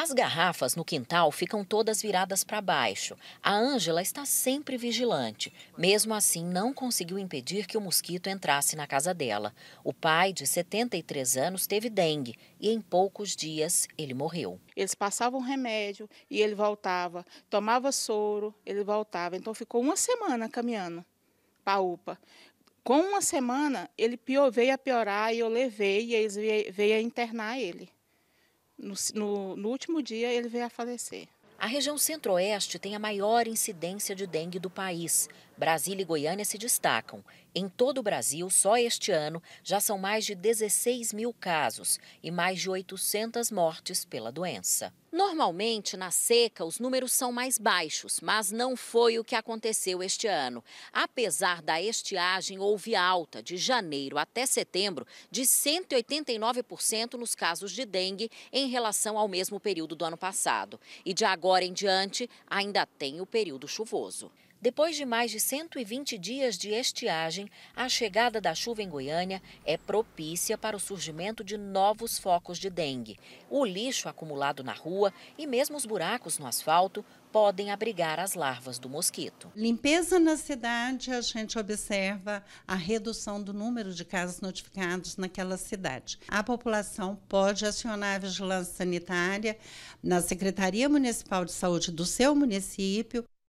As garrafas no quintal ficam todas viradas para baixo. A Ângela está sempre vigilante. Mesmo assim, não conseguiu impedir que o mosquito entrasse na casa dela. O pai, de 73 anos, teve dengue e em poucos dias ele morreu. Eles passavam remédio e ele voltava, tomava soro, ele voltava. Então ficou uma semana caminhando para a UPA. Com uma semana, ele pior, veio a piorar e eu levei e eles veio, veio a internar ele. No, no, no último dia, ele veio a falecer. A região centro-oeste tem a maior incidência de dengue do país. Brasília e Goiânia se destacam. Em todo o Brasil, só este ano, já são mais de 16 mil casos e mais de 800 mortes pela doença. Normalmente, na seca, os números são mais baixos, mas não foi o que aconteceu este ano. Apesar da estiagem, houve alta de janeiro até setembro de 189% nos casos de dengue em relação ao mesmo período do ano passado. E de agora em diante, ainda tem o período chuvoso. Depois de mais de 120 dias de estiagem, a chegada da chuva em Goiânia é propícia para o surgimento de novos focos de dengue. O lixo acumulado na rua e mesmo os buracos no asfalto podem abrigar as larvas do mosquito. Limpeza na cidade, a gente observa a redução do número de casos notificados naquela cidade. A população pode acionar a vigilância sanitária na Secretaria Municipal de Saúde do seu município